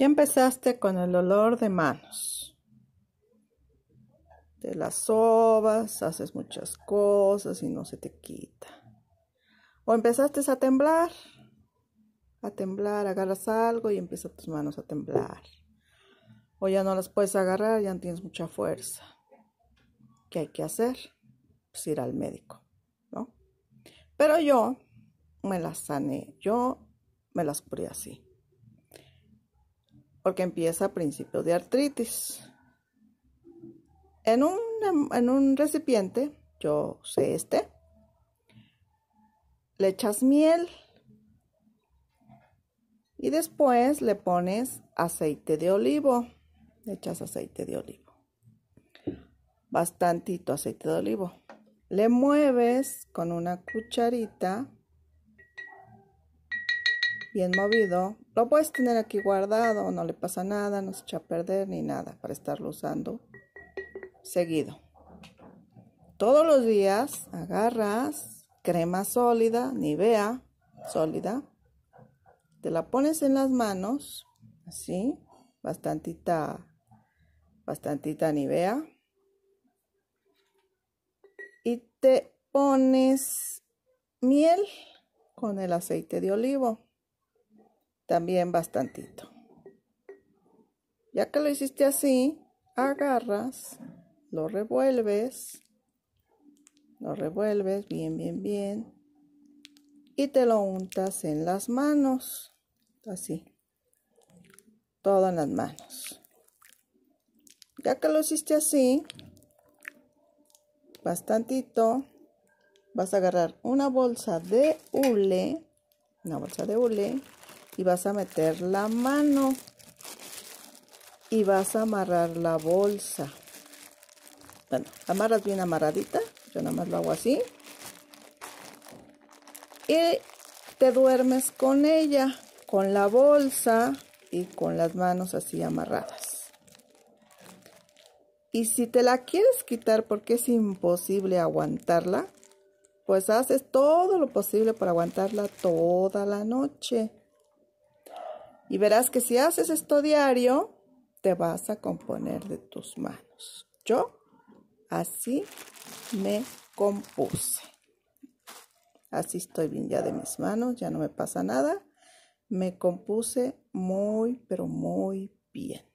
Ya empezaste con el olor de manos. de las sobas, haces muchas cosas y no se te quita. O empezaste a temblar, a temblar, agarras algo y empiezan tus manos a temblar. O ya no las puedes agarrar, ya no tienes mucha fuerza. ¿Qué hay que hacer? Pues ir al médico, ¿no? Pero yo me las sané, yo me las curé así que empieza a principio de artritis. En un, em, en un recipiente, yo sé este, le echas miel y después le pones aceite de olivo. Le echas aceite de olivo. Bastantito aceite de olivo. Le mueves con una cucharita bien movido, lo puedes tener aquí guardado, no le pasa nada, no se echa a perder ni nada para estarlo usando seguido. Todos los días agarras crema sólida, Nivea sólida, te la pones en las manos, así, bastantita, bastantita Nivea, y te pones miel con el aceite de olivo también bastantito. Ya que lo hiciste así, agarras, lo revuelves, lo revuelves bien, bien, bien, y te lo untas en las manos, así, todo en las manos. Ya que lo hiciste así, bastantito, vas a agarrar una bolsa de hule, una bolsa de hule, y vas a meter la mano y vas a amarrar la bolsa. Bueno, amarras bien amarradita, yo nada más lo hago así. Y te duermes con ella, con la bolsa y con las manos así amarradas. Y si te la quieres quitar porque es imposible aguantarla, pues haces todo lo posible para aguantarla toda la noche. Y verás que si haces esto diario, te vas a componer de tus manos. Yo así me compuse. Así estoy bien ya de mis manos, ya no me pasa nada. Me compuse muy, pero muy bien.